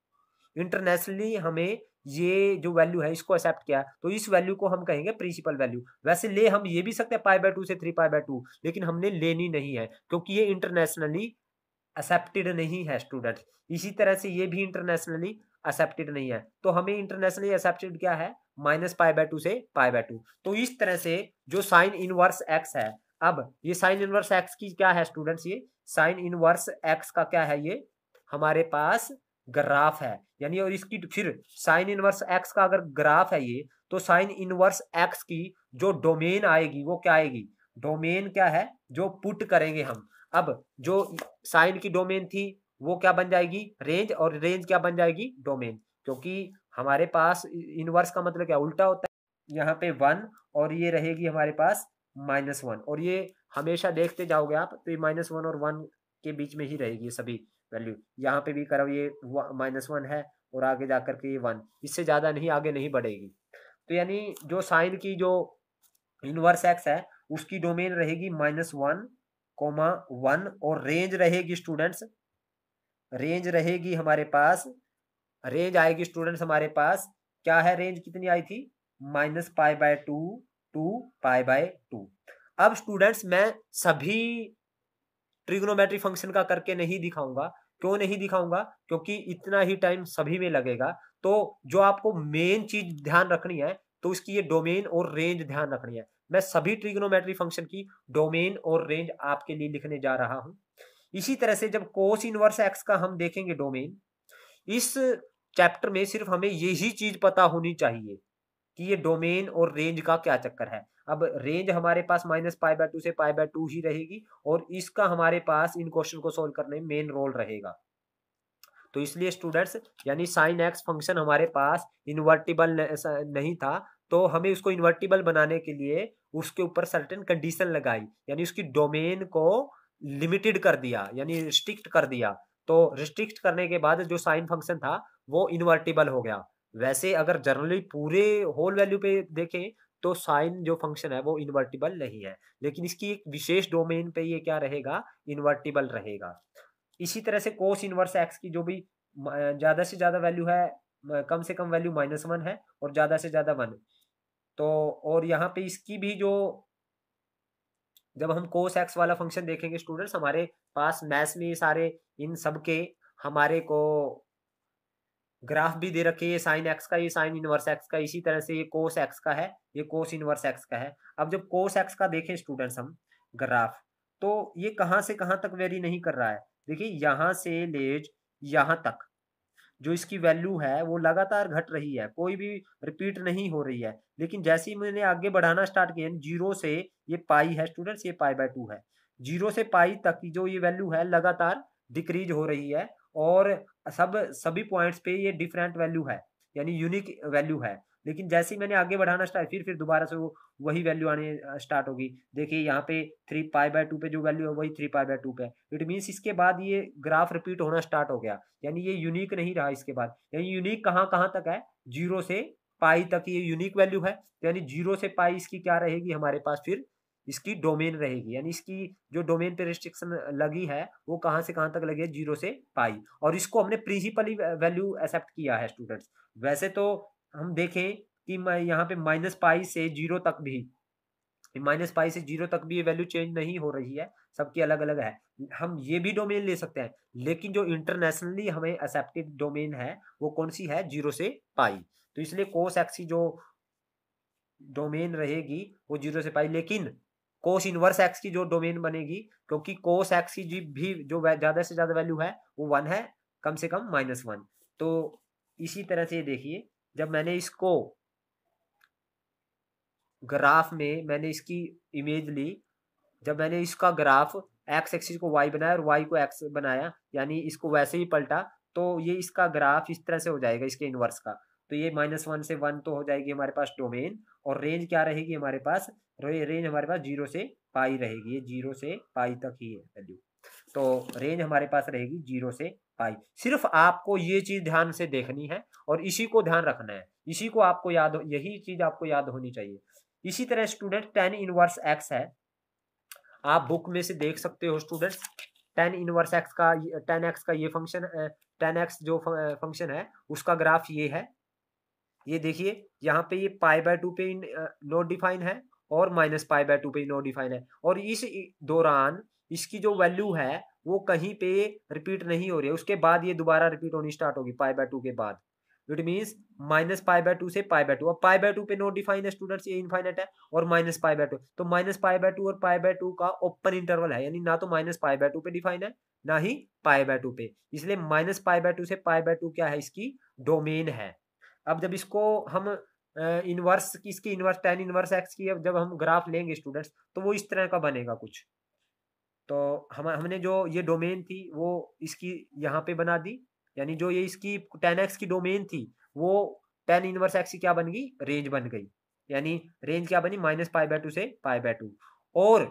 इंटरनेशनली हमें ये जो वैल्यू है इसको एक्सेप्ट किया तो इस वैल्यू को हम कहेंगे प्रिंसिपल वैल्यू वैसे ले हम ये भी सकते हैं पाई बाई टू से थ्री पाई बाई टू लेकिन हमने लेनी नहीं है क्योंकि ये इंटरनेशनली एक्सेप्टेड नहीं है स्टूडेंट इसी तरह से ये भी इंटरनेशनली एक्सेप्टेड नहीं है तो हमें इंटरनेशनली एक्सेप्टेड क्या है माइनस पाई बाई टू से पाई बाई टू तो इस तरह से जो साइन इनवर्स एक्स है अब ये साइन इनवर्स एक्स की क्या है स्टूडेंट्स ये साइन इनवर्स एक्स का क्या है ये हमारे पास ग्राफ है यानी और इसकी फिर साइन इनवर्स एक्स का अगर ग्राफ है ये तो साइन इनवर्स एक्स की जो डोमेन आएगी वो क्या आएगी डोमेन क्या है जो पुट करेंगे हम अब जो साइन की डोमेन थी वो क्या बन जाएगी रेंज और रेंज क्या बन जाएगी डोमेन क्योंकि हमारे पास इनवर्स का मतलब क्या उल्टा होता है यहाँ पे वन और ये रहेगी हमारे पास माइनस वन और ये हमेशा देखते जाओगे आप तो ये माइनस वन और वन के बीच में ही रहेगी सभी वैल्यू यहाँ पे भी करो ये माइनस वन है और आगे जाकर के ये वन इससे ज़्यादा नहीं आगे नहीं बढ़ेगी तो यानी जो साइन की जो इनवर्स एक्स है उसकी डोमेन रहेगी माइनस वन कोमा वन और रेंज रहेगी स्टूडेंट्स रेंज रहेगी हमारे पास रेंज आएगी स्टूडेंट्स हमारे पास क्या है रेंज कितनी आई थी minus pi by two to pi by two अब स्टूडेंट्स मैं सभी ट्रिग्नोमेट्री फंक्शन का करके नहीं दिखाऊंगा क्यों नहीं दिखाऊंगा क्योंकि इतना ही टाइम सभी में लगेगा तो जो आपको मेन चीज ध्यान रखनी है तो उसकी ये डोमेन और रेंज ध्यान रखनी है मैं सभी ट्रिग्नोमेट्री फंक्शन की डोमेन और रेंज आपके लिए लिखने जा रहा हूं इसी तरह से जब कोस इनवर्स एक्स का हम देखेंगे डोमेन इस चैप्टर में सिर्फ हमें यही चीज पता होनी चाहिए कि ये डोमेन और रेंज का क्या चक्कर है अब रेंज हमारे पास माइनस पाई बाय टू से पाई बाय टू ही रहेगी और इसका हमारे पास इन क्वेश्चन को सोल्व करने में मेन रोल रहेगा तो इसलिए स्टूडेंट्स यानी साइन एक्स फंक्शन हमारे पास इन्वर्टिबल नहीं था तो हमें उसको इन्वर्टिबल बनाने के लिए उसके ऊपर सर्टेन कंडीशन लगाई यानी उसकी डोमेन को लिमिटेड कर दिया यानी रिस्ट्रिक्ट कर दिया तो रिस्ट्रिक्ट करने के बाद जो साइन फंक्शन था वो इन्वर्टिबल हो गया वैसे अगर जनरली पूरे होल वैल्यू पे देखें तो साइन जो फंक्शन है वो इन्वर्टिबल नहीं है लेकिन इसकी एक विशेष डोमेन पे ये क्या रहेगा इन्वर्टिबल रहेगा इसी तरह से कोस इनवर्स एक्स की जो भी ज़्यादा से ज़्यादा वैल्यू है कम से कम वैल्यू माइनस वन है और ज़्यादा से ज़्यादा वन तो और यहाँ पे इसकी भी जो जब हम कोस एक्स वाला फंक्शन देखेंगे स्टूडेंट्स हमारे पास मैथ्स में सारे इन सब के हमारे को ग्राफ भी दे रखे ये साइन एक्स का ये साइन इनवर्स एक्स का इसी तरह से ये कोस एक्स का है ये कोस इनवर्स एक्स का है अब जब कोस एक्स का देखें स्टूडेंट्स हम ग्राफ तो ये कहाँ से कहाँ तक वेरी नहीं कर रहा है देखिए यहाँ से लेज यहाँ तक जो इसकी वैल्यू है वो लगातार घट रही है कोई भी रिपीट नहीं हो रही है लेकिन जैसे ही मैंने आगे बढ़ाना स्टार्ट किया जीरो से ये पाई है स्टूडेंट्स ये पाई बाय टू है जीरो से पाई तक की जो ये वैल्यू है लगातार डिक्रीज हो रही है और सब सभी पॉइंट्स पे ये डिफरेंट वैल्यू है यानी यूनिक वैल्यू है लेकिन जैसे ही मैंने आगे बढ़ाना स्टार्ट फिर फिर दोबारा से वो वही वैल्यू आने स्टार्ट होगी देखिए यहाँ पे थ्री पाई बाय टू पे जो वैल्यू है वही थ्री पाई बाय टू पे इट मीन्स इसके बाद ये ग्राफ रिपीट होना स्टार्ट हो गया यानी ये यूनिक नहीं रहा इसके बाद यानी यूनिक कहाँ कहाँ तक है जीरो से पाई तक ये यूनिक वैल्यू है यानी जीरो से पाई इसकी क्या रहेगी हमारे पास फिर इसकी डोमेन रहेगी यानी इसकी जो डोमेन पे रिस्ट्रिक्शन लगी है वो कहाँ से कहाँ तक लगी है जीरो से पाई और इसको हमने प्रिंसिपली वैल्यू एक्सेप्ट किया है स्टूडेंट्स वैसे तो हम देखें कि यहाँ पे माइनस पाई से जीरो तक भी माइनस पाई से जीरो तक भी ये वैल्यू चेंज नहीं हो रही है सबकी अलग अलग है हम ये भी डोमेन ले सकते हैं लेकिन जो इंटरनेशनली हमें एक्सेप्टेड डोमेन है वो कौन सी है जीरो से पाई तो इसलिए कोस एक्स की जो डोमेन रहेगी वो जीरो से पाई लेकिन कोश इनवर्स एक्स की जो डोमेन बनेगी क्योंकि कोश एक्स की जी भी जो ज्यादा से ज्यादा वैल्यू है वो वन है कम से कम माइनस वन तो इसी तरह से देखिए जब मैंने इसको ग्राफ में मैंने इसकी इमेज ली जब मैंने इसका ग्राफ एक्स एक्सिस को वाई बनाया और वाई को एक्स बनाया यानी इसको वैसे ही पलटा तो ये इसका ग्राफ इस तरह से हो जाएगा इसके इनवर्स का तो ये माइनस वन से वन तो हो जाएगी हमारे पास डोमेन और रेंज क्या रहेगी हमारे पास रेंज हमारे पास जीरो से पाई रहेगी ये जीरो से पाई तक ही है वैल्यू तो रेंज हमारे पास रहेगी जीरो से पाई सिर्फ आपको ये चीज ध्यान से देखनी है और इसी को ध्यान रखना है इसी को आपको याद यही चीज आपको याद होनी चाहिए इसी तरह स्टूडेंट टेन इनवर्स एक्स है आप बुक में से देख सकते हो स्टूडेंट टेन इनवर्स एक्स का टेन एक्स का ये फंक्शन टेन एक्स जो फंक्शन है उसका ग्राफ ये है ये देखिए यहाँ पे ये पाई बाय टू पे नोट डिफाइन है और माइनस पाई बाय टू पे नोट डिफाइन है और इस दौरान इसकी जो वैल्यू है वो कहीं पे रिपीट नहीं हो रही है उसके बाद ये दोबारा रिपीट होनी स्टार्ट होगी पाई बाय टू के बाद it means minus pi by two से पाई बाय टू अब पाई बाय टू पे नोट डिफाइन है स्टूडेंट्स ये इनफाइनेट है और माइनस पाई बाय टू तो माइनस पाई बाय टू और पाई बाय टू का ओपन इंटरवल है यानी ना तो माइनस पाई बाय टू पे डिफाइन है ना ही पाई बाय टू पे इसलिए माइनस पाई बाय टू से पाई बाय टू क्या है इसकी डोमेन है अब जब इसको हम इनवर्स इसकी इनवर्स टेन इनवर्स एक्स की जब हम ग्राफ लेंगे स्टूडेंट्स तो वो इस तरह का बनेगा कुछ तो हम हमने जो ये डोमेन थी वो इसकी यहाँ पे बना दी यानी जो ये इसकी टेन एक्स की डोमेन थी वो टेन इनवर्स एक्स की क्या बन गई रेंज बन गई यानी रेंज क्या बनी माइनस पाई बाय टू से पाई बाय टू और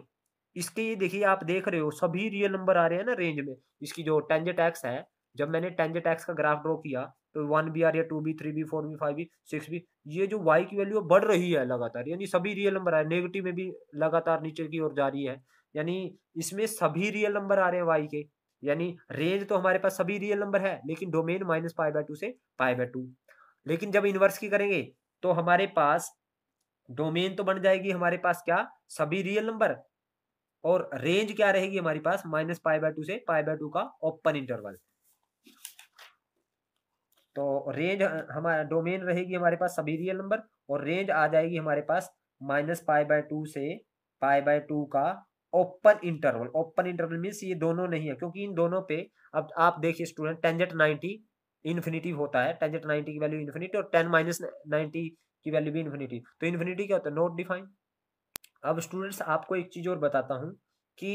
इसके ये देखिए आप देख रहे हो सभी रियल नंबर आ रहे हैं ना रेंज में इसकी जो टेंजेट एक्स है जब मैंने टेंजेट एक्स का ग्राफ ड्रॉ किया तो वन बी आर या टू बी थ्री बी फोर बी फाइव बी सिक्स बी ये जो वाई की वैल्यू बढ़ रही है लगातार यानी सभी रियल नंबर आए नेगेटिव में भी लगातार नीचे की ओर जा रही है यानी इसमें सभी रियल नंबर आ रहे हैं वाई के यानी रेंज तो हमारे पास सभी रियल नंबर है लेकिन domain minus pi by two से पाई बाय टू लेकिन जब इनवर्स की करेंगे तो हमारे पास डोमेन तो बन जाएगी हमारे पास क्या सभी रियल नंबर और रेंज क्या रहेगी हमारे पास माइनस पाई बाय टू से पाई बाय टू का ओपन इंटरवल तो रेंज हमारा डोमेन रहेगी हमारे पास सभी रियल नंबर और रेंज आ जाएगी हमारे पास माइनस पाई बाय टू से पाई बाय टू का open interval open interval means ये दोनों नहीं है क्योंकि इन दोनों पे अब आप देखिए स्टूडेंट टेंजेट नाइन्टी इन्फिनिटी होता है टेंजेट नाइन्टी की वैल्यू इन्फिनिटी और टेन माइनस नाइनटी की वैल्यू भी इन्फिनिटी तो इन्फिनिटी क्या होता है नोट डिफाइन अब स्टूडेंट्स आपको एक चीज़ और बताता हूँ कि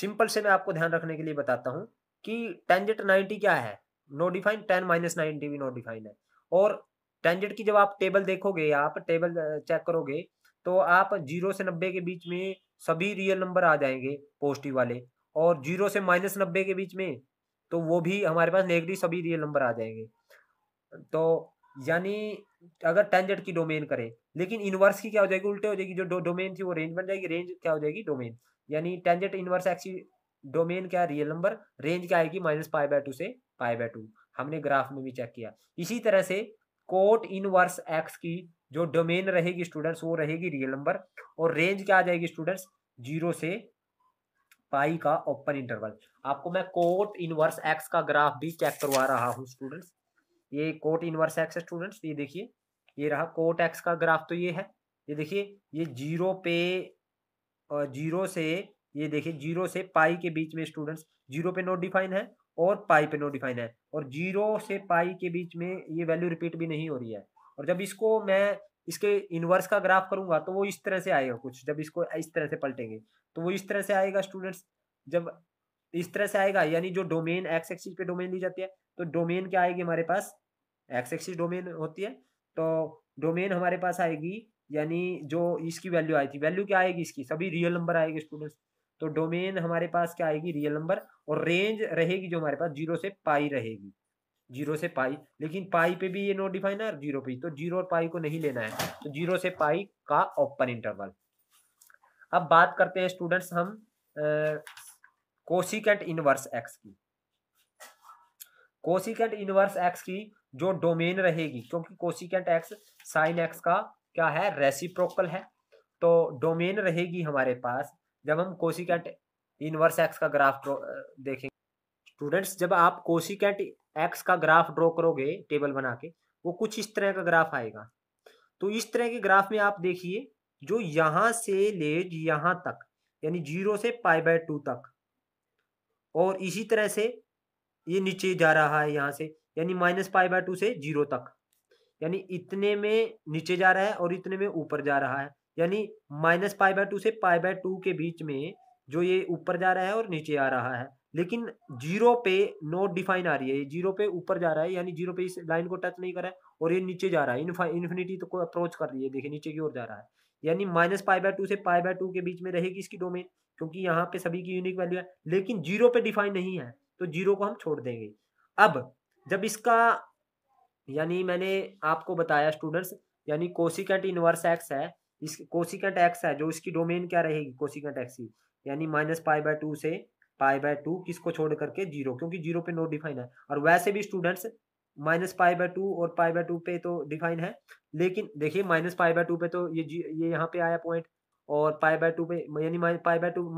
सिंपल से मैं आपको ध्यान रखने के लिए बताता हूँ कि टेंजेट नाइन्टी क्या है no define tan minus ninety भी नो डिफाइन है और टेंजेंट की जब आप टेबल देखोगे आप टेबल चेक करोगे तो आप जीरो से नब्बे के बीच में सभी रियल नंबर आ जाएंगे पॉजिटिव वाले और जीरो से माइनस नब्बे के बीच में तो वो भी हमारे पास नेगेटिव सभी रियल नंबर आ जाएंगे तो यानी अगर टेंजेंट की डोमेन करें लेकिन इनवर्स की क्या हो जाएगी उल्टे हो जाएगी जो डोमेन थी वो रेंज बन जाएगी रेंज क्या हो जाएगी डोमेन यानी टेंजेंट इनवर्स एक्सी डोमेन क्या रियल नंबर रेंज क्या आएगी माइनस फाइव बाई टू से पाई बाय टू हमने ग्राफ में भी चेक किया इसी तरह से कोट इनवर्स एक्स की जो डोमेन रहेगी स्टूडेंट्स वो रहेगी रियल नंबर और रेंज क्या आ जाएगी स्टूडेंट्स जीरो से पाई का ओपन इंटरवल आपको मैं कोट इनवर्स एक्स का ग्राफ भी चेक करवा रहा हूँ स्टूडेंट्स ये कोट इनवर्स एक्स है स्टूडेंट्स ये देखिए ये रहा कोट एक्स का ग्राफ तो ये है ये देखिए ये जीरो पे जीरो से ये देखिए जीरो से पाई के बीच में स्टूडेंट्स जीरो पे नोट डिफाइन है और पाई पे नो डिफाइन है और जीरो से पाई के बीच में ये वैल्यू रिपीट भी नहीं हो रही है और जब इसको मैं इसके इनवर्स का ग्राफ करूंगा तो वो इस तरह से आएगा कुछ जब इसको इस तरह से पलटेंगे तो वो इस तरह से आएगा स्टूडेंट्स जब इस तरह से आएगा यानी जो डोमेन एक्स एक्सिस पे डोमेन ली जाती है तो डोमेन क्या आएगी हमारे पास एक्स एक्सिस डोमेन होती है तो डोमेन हमारे पास आएगी यानी जो इसकी वैल्यू आई थी वैल्यू क्या आएगी इसकी सभी रियल नंबर आएगी स्टूडेंट्स तो डोमेन हमारे पास क्या आएगी रियल नंबर और रेंज रहेगी जो हमारे पास जीरो से पाई रहेगी जीरो से पाई लेकिन पाई पे भी ये नोट डिफाइन है जीरो पे तो जीरो और पाई को नहीं लेना है तो जीरो से पाई का ओपन इंटरवल अब बात करते हैं स्टूडेंट्स हम कोसिकेंट इनवर्स एक्स की कोसिकेंट इनवर्स एक्स की जो डोमेन रहेगी क्योंकि कोशिकेंट एक्स साइन एक्स का क्या है रेसिप्रोकल है तो डोमेन रहेगी हमारे पास जब हम कोसिकेट इनवर्स एक्स का ग्राफ देखेंगे स्टूडेंट्स जब आप कोसिकेट एक्स का ग्राफ ड्रॉ करोगे टेबल बना के वो कुछ इस तरह का ग्राफ आएगा तो इस तरह के ग्राफ में आप देखिए जो यहाँ से ले यहाँ तक यानी जीरो से पाई बाय टू तक और इसी तरह से ये नीचे जा रहा है यहाँ से यानी माइनस पाई बाय टू से जीरो तक यानी इतने में नीचे जा रहा है और इतने में ऊपर जा रहा है यानी माइनस पाई बाय टू से पाई बाय टू के बीच में जो ये ऊपर जा रहा है और नीचे आ रहा है लेकिन जीरो पे नोट डिफाइन आ रही है ये जीरो पे ऊपर जा रहा है यानी जीरो पे इस लाइन को टच नहीं कर रहा है और ये नीचे जा रहा है इन्फिनिटी तो को अप्रोच कर रही है देखिए नीचे की ओर जा रहा है यानी माइनस पाई बाय टू से पाई बाय टू के बीच में रहेगी इसकी डोमेन क्योंकि यहाँ पे सभी की यूनिक वैल्यू है लेकिन जीरो पे डिफाइन नहीं है तो जीरो को हम छोड़ देंगे अब जब इसका यानी मैंने आपको बताया स्टूडेंट्स यानी कोसिकेट इनवर्स एक्स है इस कोशिका टैक्स है जो इसकी डोमेन क्या रहेगी कोशिका टैक्स की यानी माइनस पाई बाय टू से पाई बाय टू किसको छोड़ करके जीरो क्योंकि जीरो पे नो डिफाइन है और वैसे भी students minus pi by two और पाई बाय टू पे तो डिफाइन है लेकिन देखिए माइनस पाई बाय टू पे तो ये ये यहाँ पे आया पॉइंट और पाई बाय टू पे यानी pi by two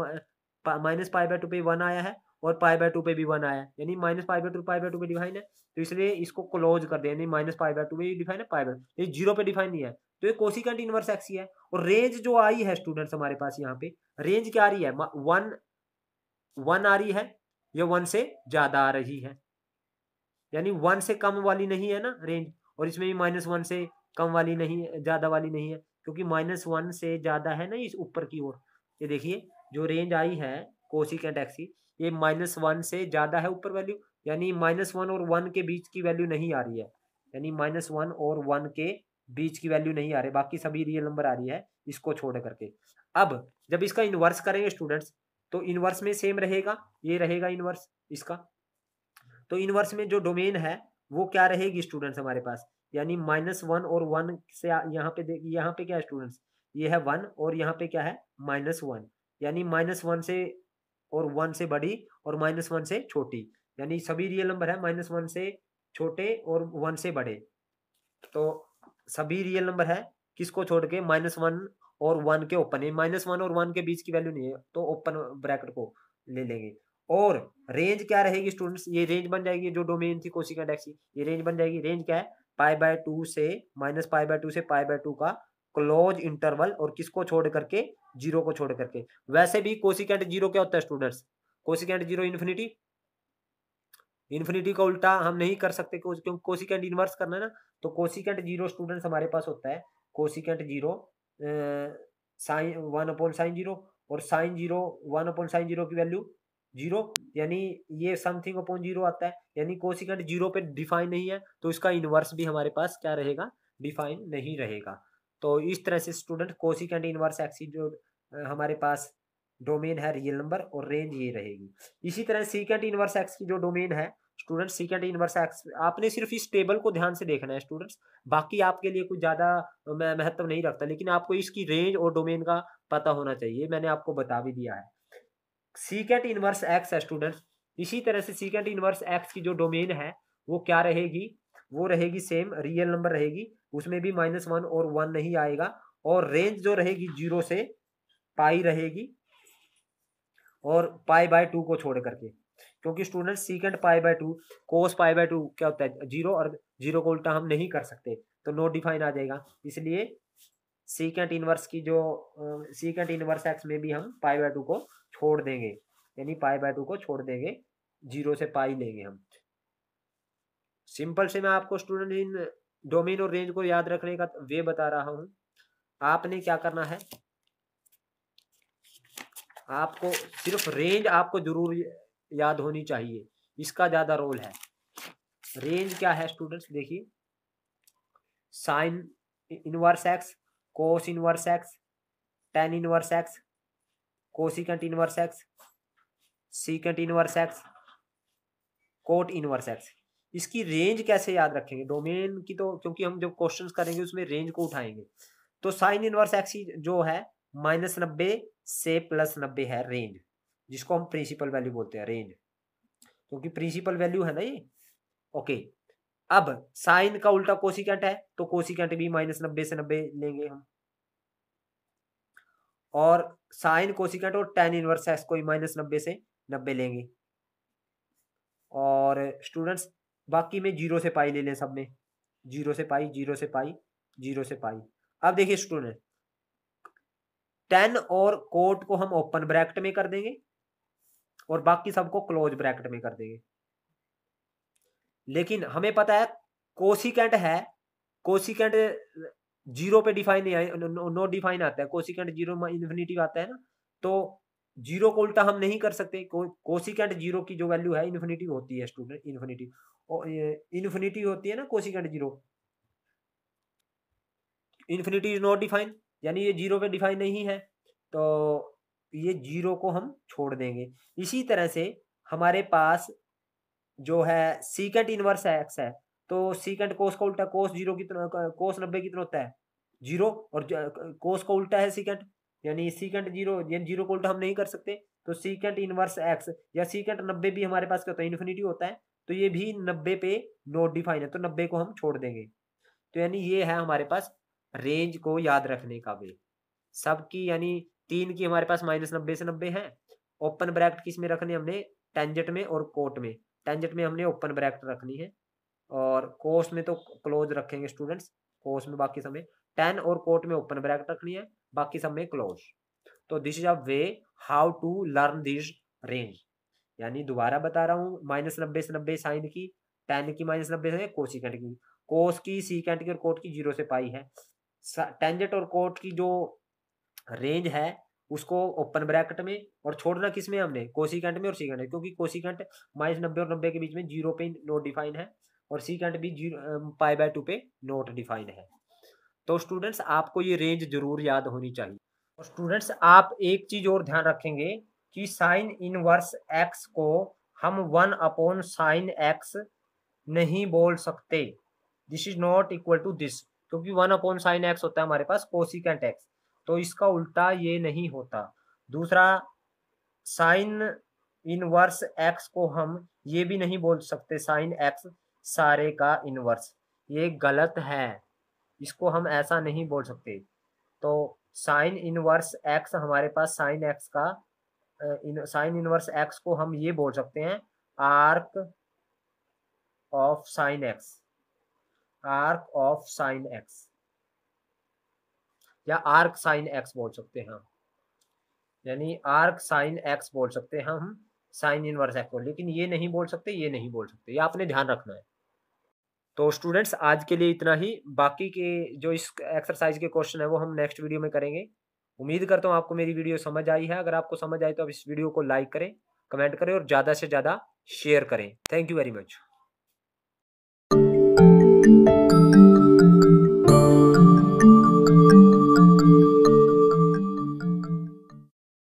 minus pi by two पे वन आया है और पाई बाय टू पे भी वन आया यानी minus pi by two pi by two पे डिफाइन है तो इसलिए इसको क्लोज कर दे यानी माइनस पाई बाय टू पे डिफाइन है पाई बाय ये जीरो पे डिफाइन नहीं है तो ये कोसिकेंट इनवर्स एक्स ही है और रेंज जो आई है स्टूडेंट्स हमारे पास यहाँ पे रेंज क्या आ रही है वन वन आ रही है या वन से ज्यादा आ रही है यानी वन से कम वाली नहीं है ना रेंज और इसमें भी माइनस वन से कम वाली नहीं ज्यादा वाली नहीं है क्योंकि माइनस वन से ज्यादा है ना इस ऊपर की ओर ये देखिए जो रेंज आई है कोसिकेंट एक्स की ये माइनस वन से ज्यादा है ऊपर वैल्यू यानी माइनस वन और वन के बीच की वैल्यू नहीं आ रही है यानी माइनस वन और वन के बीच की वैल्यू नहीं आ रही बाकी सभी रियल नंबर आ रही है इसको छोड़ करके अब जब इसका इन्वर्स करेंगे स्टूडेंट्स तो इन्वर्स में सेम रहेगा ये रहेगा इन्वर्स इसका तो इन्वर्स में जो डोमेन है वो क्या रहेगी स्टूडेंट्स हमारे पास यानी माइनस वन और वन से यहाँ पे देखिए यहाँ पे क्या है स्टूडेंट्स ये है वन और यहाँ पे क्या है माइनस वन यानी माइनस वन से और वन से बड़ी और माइनस वन से छोटी यानी सभी रियल नंबर है माइनस वन से छोटे और वन से बड़े तो सभी रियल नंबर है किसको छोड़ के माइनस वन और वन के ओपन है माइनस वन और वन के बीच की वैल्यू नहीं है तो ओपन ब्रैकेट को ले लेंगे और रेंज क्या रहेगी स्टूडेंट्स ये रेंज बन जाएगी जो डोमेन थी कोशिक डेक्सी ये रेंज बन जाएगी रेंज क्या है पाई बाय टू से माइनस पाई बाय टू से पाई बाय टू का क्लोज इंटरवल और किसको छोड़ करके जीरो को छोड़ करके वैसे भी कोशिकेंट जीरो क्या होता है students cosecant zero infinity infinity का उल्टा हम नहीं कर सकते क्योंकि कोसिकेंट इन्वर्स करना है ना तो कोसिकेंट जीरो स्टूडेंट्स हमारे पास होता है cosecant zero sine one upon sine zero और sine zero one upon sine zero की वैल्यू जीरो यानी ये समथिंग अपॉन जीरो आता है यानी कोसिकेंट जीरो पे डिफाइन नहीं है तो इसका इन्वर्स भी हमारे पास क्या रहेगा डिफाइन नहीं रहेगा तो इस तरह से स्टूडेंट कोसिकेंट इन्वर्स एक्सीड हमारे पास डोमेन है रियल नंबर और रेंज ये रहेगी इसी तरह सीकेंट इनवर्स एक्स की जो डोमेन है स्टूडेंट सीकेंट इनवर्स एक्स आपने सिर्फ इस टेबल को ध्यान से देखना है स्टूडेंट्स बाकी आपके लिए कुछ ज़्यादा महत्व नहीं रखता लेकिन आपको इसकी रेंज और डोमेन का पता होना चाहिए मैंने आपको बता भी दिया है सीकेंट इनवर्स एक्स है स्टूडेंट्स इसी तरह से सीकेंट इनवर्स एक्स की जो डोमेन है वो क्या रहेगी वो रहेगी सेम रियल नंबर रहेगी उसमें भी माइनस वन और वन नहीं आएगा और रेंज जो रहेगी जीरो से पाई रहेगी और पाई बाय टू को छोड़ करके क्योंकि student secant pi by two cos pi by two क्या होता है जीरो और जीरो को उल्टा हम नहीं कर सकते तो नो डिफाइन आ जाएगा इसलिए सीकेंट इनवर्स की जो सीकेंट इनवर्स एक्स में भी हम पाई बाय टू को छोड़ देंगे यानी पाई बाय टू को छोड़ देंगे जीरो से पाई लेंगे हम सिंपल से मैं आपको स्टूडेंट इन डोमेन और रेंज को याद रखने का वे बता रहा हूँ आपने क्या करना है आपको सिर्फ रेंज आपको ज़रूर याद होनी चाहिए इसका ज़्यादा रोल है रेंज क्या है स्टूडेंट्स देखिए sine inverse x cos inverse x tan inverse x cosecant inverse x secant inverse x cot inverse x इसकी रेंज कैसे याद रखेंगे डोमेन की तो क्योंकि हम जब क्वेश्चंस करेंगे उसमें रेंज को उठाएंगे तो साइन इनवर्स एक्स जो है माइनस नब्बे से प्लस नब्बे है रेंज जिसको हम प्रिंसिपल वैल्यू बोलते हैं रेंज क्योंकि प्रिंसिपल वैल्यू है ना ये ओके अब साइन का उल्टा कोसिकेंट है तो कोसिकेंट भी माइनस नब्बे से नब्बे लेंगे हम और साइन कोसिकेंट और टेन इनवर्स है इसको माइनस नब्बे से नब्बे लेंगे और स्टूडेंट्स बाकी में जीरो से पाई ले लें सब में जीरो से पाई जीरो से पाई जीरो से पाई अब देखिए स्टूडेंट टेन और कोट को हम ओपन ब्रैकेट में कर देंगे और बाकी सबको क्लोज ब्रैकेट में कर देंगे लेकिन हमें पता है कोसिकेंट है कोसिकेंट जीरो पे डिफाइन नहीं नो डिफाइन आता है कोसिकेंट जीरो में आता है ना तो जीरो को उल्टा हम नहीं कर सकते कोसिकेंट जीरो की जो वैल्यू है इन्फिनिटी होती है स्टूडेंट इन्फिनिटी इन्फिनिटी होती है ना cosecant zero infinity is not define यानी ये जीरो पे डिफाइन नहीं है तो ये जीरो को हम छोड़ देंगे इसी तरह से हमारे पास जो है सीकेंट इनवर्स है एक्स है तो सीकेंट कोस का उल्टा कोस जीरो कितना कोस नब्बे कितना होता है जीरो और कोस का उल्टा है सीकेंट यानी सीकेंट जीरो यानी जीरो को उल्टा हम नहीं कर सकते तो सीकेंट इनवर्स एक्स या सीकेंट नब्बे भी हमारे पास क्या होता है इन्फिनिटी होता है तो ये भी नब्बे पे नोट डिफाइन है तो नब्बे को हम छोड़ देंगे तो यानी ये है हमारे पास रेंज को याद रखने का वे सबकी यानी तीन की हमारे पास माइनस नब्बे से नब्बे है ओपन ब्रैकेट किस में रखने हमने टेंजेट में और कोट में टेंजेट में हमने ओपन ब्रैकेट रखनी है और कोर्स में तो क्लोज रखेंगे स्टूडेंट्स कोस में बाकी समय टेन और कोट में ओपन ब्रैकेट रखनी है बाकी सब में क्लोज तो this is a way how to learn this range यानी दोबारा बता रहा हूँ माइनस नब्बे से नब्बे साइन की टेन की माइनस नब्बे से कोसिकेंट की कोस की सीकेंट की और कोट की जीरो से पाई है टेंजेंट और कोट की जो रेंज है उसको ओपन ब्रैकेट में और छोड़ना किस में हमने कंट में और सीकेंट में क्योंकि कंट माइनस नब्बे और नब्बे के बीच में जीरो पे नोट डिफाइन है और सीकेंट भी जीरो पाई बाय टू पे नोट डिफाइन है तो स्टूडेंट्स आपको ये रेंज जरूर याद होनी चाहिए और तो स्टूडेंट्स आप एक चीज और ध्यान रखेंगे कि साइन इनवर्स एक्स को हम वन अपॉन साइन एक्स नहीं बोल सकते this is not equal to this क्योंकि वन अपॉन साइन एक्स होता है हमारे पास कोसिकेंट एक्स तो इसका उल्टा ये नहीं होता दूसरा साइन इनवर्स एक्स को हम ये भी नहीं बोल सकते साइन एक्स सारे का इनवर्स ये गलत है इसको हम ऐसा नहीं बोल सकते तो साइन इनवर्स एक्स हमारे पास साइन एक्स का साइन इनवर्स एक्स को हम ये बोल सकते हैं arc of sine x arc of sine x या आर्क साइन एक्स बोल सकते हैं हम यानी आर्क साइन एक्स बोल सकते हैं हम साइन इनवर्स एक्स बोल लेकिन ये नहीं बोल सकते ये नहीं बोल सकते ये आपने ध्यान रखना है तो स्टूडेंट्स आज के लिए इतना ही बाकी के जो इस एक्सरसाइज के क्वेश्चन है वो हम नेक्स्ट वीडियो में करेंगे उम्मीद करता हूँ आपको मेरी वीडियो समझ आई है अगर आपको समझ आई तो आप इस वीडियो को लाइक करें कमेंट करें और ज़्यादा से ज़्यादा शेयर करें थैंक यू वेरी मच